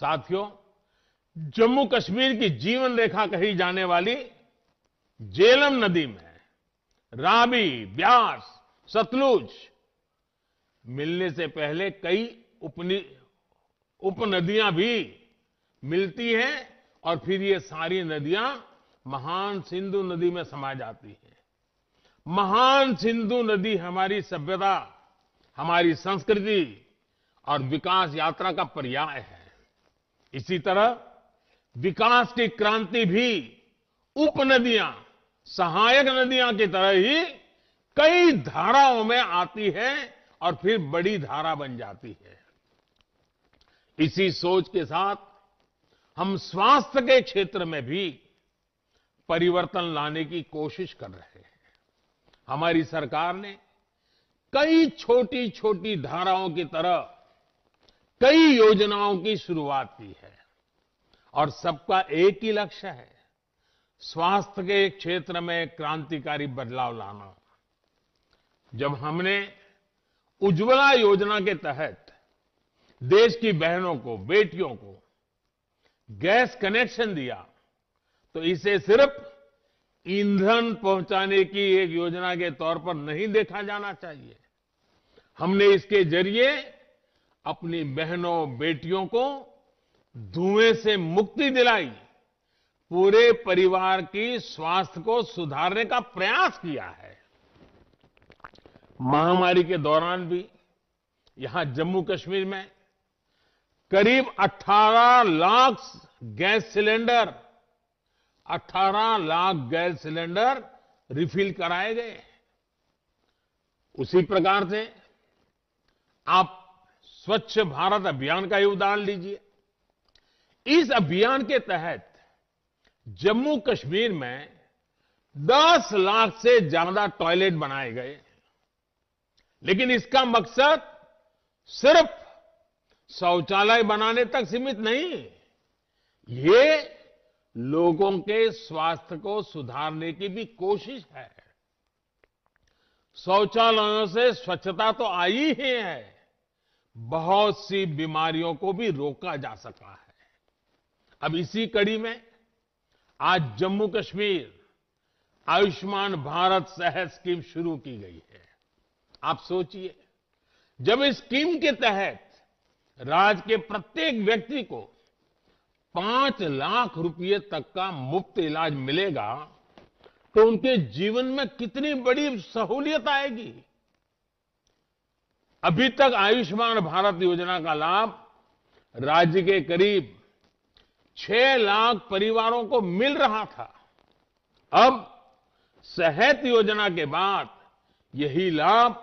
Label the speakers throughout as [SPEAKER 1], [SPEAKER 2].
[SPEAKER 1] साथियों जम्मू कश्मीर की जीवन रेखा कही जाने वाली जेलम नदी में राबी ब्यास सतलुज मिलने से पहले कई उपनदियां उपनदियां भी मिलती हैं और फिर ये सारी नदियां महान सिंधु नदी में समा जाती हैं महान सिंधु नदी हमारी सभ्यता हमारी संस्कृति और विकास यात्रा का पर्याय है इसी तरह विकास की क्रांति भी उपनदियां सहायक नदियां की तरह ही कई धाराओं में आती है और फिर बड़ी धारा बन जाती है इसी सोच के साथ हम स्वास्थ्य के क्षेत्र में भी परिवर्तन लाने की कोशिश कर रहे हैं हमारी सरकार ने कई छोटी छोटी धाराओं की तरह कई योजनाओं की शुरुआत की है और सबका एक ही लक्ष्य है स्वास्थ्य के क्षेत्र में क्रांतिकारी बदलाव लाना जब हमने उज्ज्वला योजना के तहत देश की बहनों को बेटियों को गैस कनेक्शन दिया तो इसे सिर्फ ईंधन पहुंचाने की एक योजना के तौर पर नहीं देखा जाना चाहिए हमने इसके जरिए अपनी बहनों बेटियों को धुएं से मुक्ति दिलाई पूरे परिवार की स्वास्थ्य को सुधारने का प्रयास किया है महामारी के दौरान भी यहां जम्मू कश्मीर में करीब 18 lakh gas cylinder 18 lakh gas cylinder refill कराए गए उसी प्रकार से आप स्वच्छ भारत अभियान का ही उदाहरण लीजिए इस अभियान के तहत जम्मू कश्मीर में 10 लाख से ज्यादा टॉयलेट बनाए गए लेकिन इसका मकसद सिर्फ शौचालय बनाने तक सीमित नहीं ये लोगों के स्वास्थ्य को सुधारने की भी कोशिश है शौचालयों से स्वच्छता तो आई ही है बहुत सी बीमारियों को भी रोका जा सका है अब इसी कड़ी में आज जम्मू कश्मीर आयुष्मान भारत सेहत स्कीम शुरू की गई है आप सोचिए जब इस स्कीम के तहत राज्य के प्रत्येक व्यक्ति को पांच लाख रुपए तक का मुफ्त इलाज मिलेगा तो उनके जीवन में कितनी बड़ी सहूलियत आएगी अभी तक आयुष्मान भारत योजना का लाभ राज्य के करीब छह लाख परिवारों को मिल रहा था अब सेहत योजना के बाद यही लाभ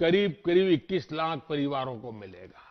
[SPEAKER 1] करीब करीब 21 लाख परिवारों को मिलेगा